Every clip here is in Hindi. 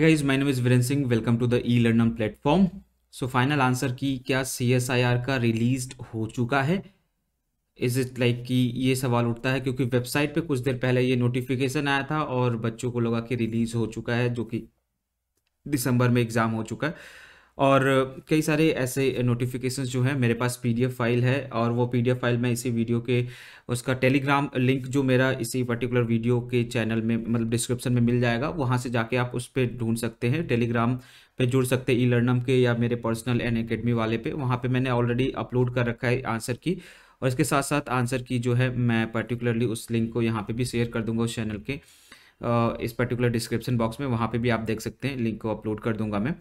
guys my name is Viren Singh welcome to the E learnam platform so final answer key क्या सी एस आई आर का रिलीज हो चुका है इज इट लाइक कि ये सवाल उठता है क्योंकि वेबसाइट पे कुछ देर पहले ये नोटिफिकेशन आया था और बच्चों को लगा कि रिलीज हो चुका है जो कि दिसंबर में एग्जाम हो चुका है और कई सारे ऐसे नोटिफिकेशंस जो हैं मेरे पास पीडीएफ फाइल है और वो पीडीएफ फाइल मैं इसी वीडियो के उसका टेलीग्राम लिंक जो मेरा इसी पर्टिकुलर वीडियो के चैनल में मतलब डिस्क्रिप्शन में मिल जाएगा वहाँ से जाके आप उस पर ढूंढ सकते हैं टेलीग्राम पे जुड़ सकते हैं ई लर्नम के या मेरे पर्सनल एन एकेडमी वाले पे वहाँ पे मैंने ऑलरेडी अपलोड कर रखा है आंसर की और इसके साथ साथ आंसर की जो है मैं पर्टिकुलरली उस लिंक को यहाँ पर भी शेयर कर दूंगा उस चैनल के इस पर्टिकुलर डिस्क्रिप्शन बॉक्स में वहाँ पर भी आप देख सकते हैं लिंक को अपलोड कर दूंगा मैं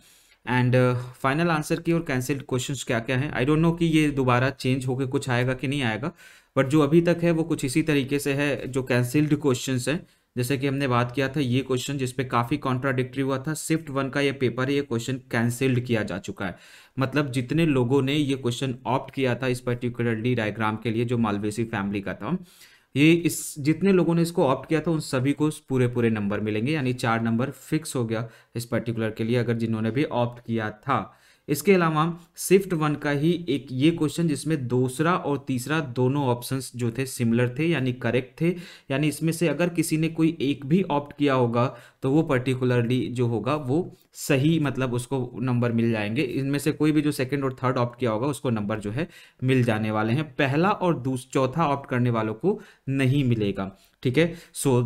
एंड फाइनल आंसर की और कैंसिल्ड क्वेश्चन क्या क्या हैं आई डोंट नो कि ये दोबारा चेंज होकर कुछ आएगा कि नहीं आएगा बट जो अभी तक है वो कुछ इसी तरीके से है जो कैंसिल्ड क्वेश्चन हैं जैसे कि हमने बात किया था ये क्वेश्चन जिसपे काफ़ी कॉन्ट्राडिक्ट्री हुआ था सिफ्ट वन का ये पेपर ये क्वेश्चन कैंसिल्ड किया जा चुका है मतलब जितने लोगों ने ये क्वेश्चन ऑप्ट किया था इस पर्टिकुलरली डायग्राम के लिए जो मालवेसी फैमिली का था ये इस जितने लोगों ने इसको ऑप्ट किया था उन सभी को पूरे पूरे नंबर मिलेंगे यानी चार नंबर फिक्स हो गया इस पर्टिकुलर के लिए अगर जिन्होंने भी ऑप्ट किया था इसके अलावा शिफ्ट वन का ही एक ये क्वेश्चन जिसमें दूसरा और तीसरा दोनों ऑप्शंस जो थे सिमिलर थे यानी करेक्ट थे यानी इसमें से अगर किसी ने कोई एक भी ऑप्ट किया होगा तो वो पर्टिकुलरली जो होगा वो सही मतलब उसको नंबर मिल जाएंगे इनमें से कोई भी जो सेकंड और थर्ड ऑप्ट किया होगा उसको नंबर जो है मिल जाने वाले हैं पहला और चौथा ऑप्ट करने वालों को नहीं मिलेगा ठीक है सो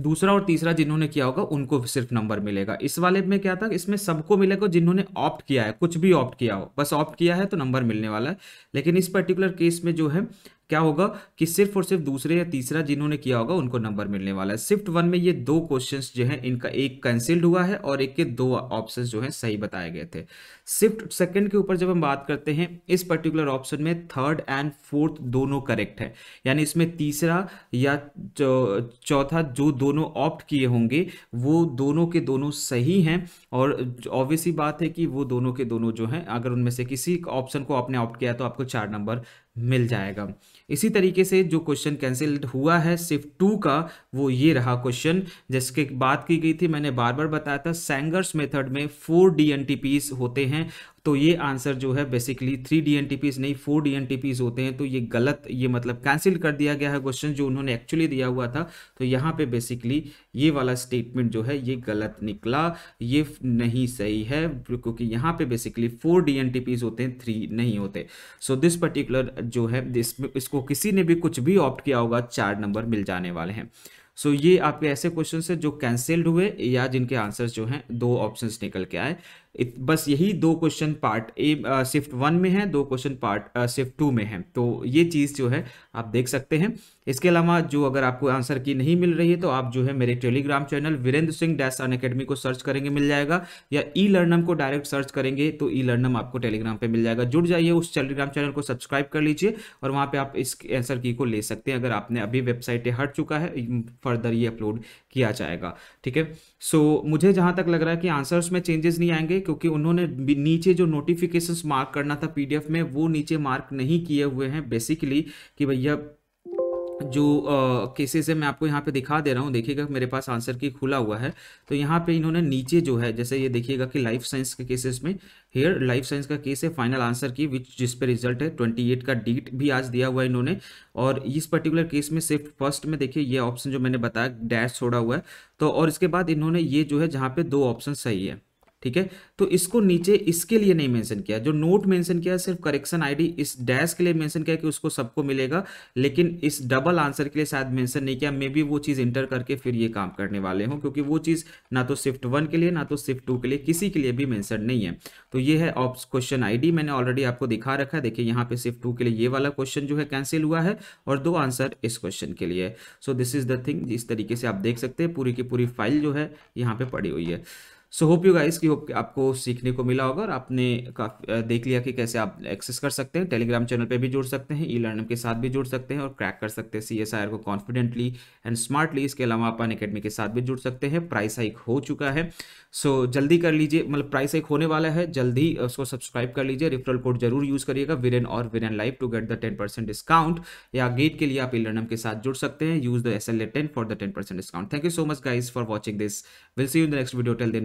दूसरा और तीसरा जिन्होंने किया होगा उनको सिर्फ नंबर मिलेगा इस वाले में क्या था इसमें सबको मिलेगा जिन्होंने ऑप्ट किया है कुछ भी ऑप्ट किया हो बस ऑप्ट किया है तो नंबर मिलने वाला है लेकिन इस पर्टिकुलर केस में जो है क्या होगा कि सिर्फ और सिर्फ दूसरे या तीसरा जिन्होंने किया होगा उनको नंबर मिलने वाला है शिफ्ट वन में ये दो क्वेश्चंस जो हैं इनका एक कैंसिल्ड हुआ है और एक के दो ऑप्शंस जो हैं सही बताए गए थे शिफ्ट सेकंड के ऊपर जब हम बात करते हैं इस पर्टिकुलर ऑप्शन में थर्ड एंड फोर्थ दोनों करेक्ट है यानी इसमें तीसरा या चौथा जो दोनों ऑप्ट किए होंगे वो दोनों के दोनों सही हैं और ऑब्वियसली बात है कि वो दोनों के दोनों जो हैं अगर उनमें से किसी ऑप्शन को आपने ऑप्ट किया तो आपको चार नंबर मिल जाएगा इसी तरीके से जो क्वेश्चन कैंसिल हुआ है सिर्फ टू का वो ये रहा क्वेश्चन जिसके बात की गई थी मैंने बार बार बताया था सैंगर्स मेथड में फोर डी होते हैं तो ये आंसर जो है बेसिकली थ्री डी एन नहीं फोर डी एन होते हैं तो ये गलत ये मतलब कैंसिल कर दिया गया है क्वेश्चन जो उन्होंने एक्चुअली दिया हुआ था तो यहाँ पे बेसिकली ये वाला स्टेटमेंट जो है ये गलत निकला ये नहीं सही है क्योंकि यहाँ पे बेसिकली फोर डी एन होते हैं थ्री नहीं होते सो दिस पर्टिकुलर जो है इसको किसी ने भी कुछ भी ऑप्ट किया होगा चार नंबर मिल जाने वाले हैं सो ये आपके ऐसे क्वेश्चन है जो कैंसिल्ड हुए या जिनके आंसर जो हैं दो ऑप्शन निकल के आए इत, बस यही दो question part A shift one में है दो क्वेश्चन पार्ट शिफ्ट टू में है तो ये चीज़ जो है आप देख सकते हैं इसके अलावा जो अगर आपको आंसर की नहीं मिल रही है तो आप जो है मेरे Telegram channel Virendra Singh dash Unacademy को सर्च करेंगे मिल जाएगा या ई लर्नम को डायरेक्ट सर्च करेंगे तो ई लर्नम आपको टेलीग्राम पे मिल जाएगा जुड़ जाइए उस टेलीग्राम चैनल को सब्सक्राइब कर लीजिए और वहाँ पर आप इस आंसर की को ले सकते हैं अगर आपने अभी वेबसाइट हट चुका है फर्दर ये अपलोड किया जाएगा ठीक है सो मुझे जहाँ तक लग रहा है कि आंसर्स में चेंजेस नहीं आएंगे क्योंकि उन्होंने नीचे जो नोटिफिकेशन मार्क करना था पीडीएफ में वो नीचे मार्क नहीं किए हुए हैं बेसिकली कि भैया जो केसेस है मैं आपको यहाँ पे दिखा दे रहा हूँ देखिएगा मेरे पास आंसर की खुला हुआ है तो यहाँ पे इन्होंने नीचे जो है जैसे ये देखिएगा कि लाइफ साइंस के केसेस में हेयर लाइफ साइंस का केस है फाइनल आंसर की विच जिस पे रिजल्ट है 28 का डीट भी आज दिया हुआ है इन्होंने और इस पर्टिकुलर केस में सिर्फ फर्स्ट में देखिए ये ऑप्शन जो मैंने बताया डैश छोड़ा हुआ है तो और इसके बाद इन्होंने ये जो है जहाँ पे दो ऑप्शन सही है ठीक है तो इसको नीचे इसके लिए नहीं मेंशन किया जो नोट मेंशन किया सिर्फ करेक्शन आईडी इस डैश के लिए मेंशन किया कि उसको सबको मिलेगा लेकिन इस डबल आंसर के लिए शायद मेंशन नहीं किया मे बी वो चीज़ इंटर करके फिर ये काम करने वाले हों क्योंकि वो चीज़ ना तो शिफ्ट वन के लिए ना तो शिफ्ट टू के लिए किसी के लिए भी मैंसन नहीं है तो ये है ऑप्स क्वेश्चन आई मैंने ऑलरेडी आपको दिखा रखा है देखिए यहाँ पे शिफ्ट टू के लिए ये वाला क्वेश्चन जो है कैंसिल हुआ है और दो आंसर इस क्वेश्चन के लिए so this is the thing इस तरीके से आप देख सकते हैं पूरी की पूरी फाइल जो है यहाँ पे पड़ी हुई है सो होप यू गाइस की होप आपको सीखने को मिला होगा और आपने काफी देख लिया कि कैसे आप एक्सेस कर सकते हैं टेलीग्राम चैनल पे भी जुड़ सकते हैं ई लर्नम के साथ भी जुड़ सकते हैं और क्रैक कर सकते हैं सी को कॉन्फिडेंटली एंड स्मार्टली इसके अलावा आप अन अकेडमी के साथ भी जुड़ सकते हैं प्राइस हाइक हो चुका है सो so, जल्दी कर लीजिए मतलब प्राइस हाइक होने वाला है जल्दी उसको सब्सक्राइब कर लीजिए रेफरल कोड जरूर यूज़ करिएगा विरन और Viren life to get the ten percent discount या गेट के लिए आप ई लर्नम के साथ जुड़ सकते हैं use the S L A ten for the ten percent discount thank you so much guys for watching this will see you the next video टेल दिन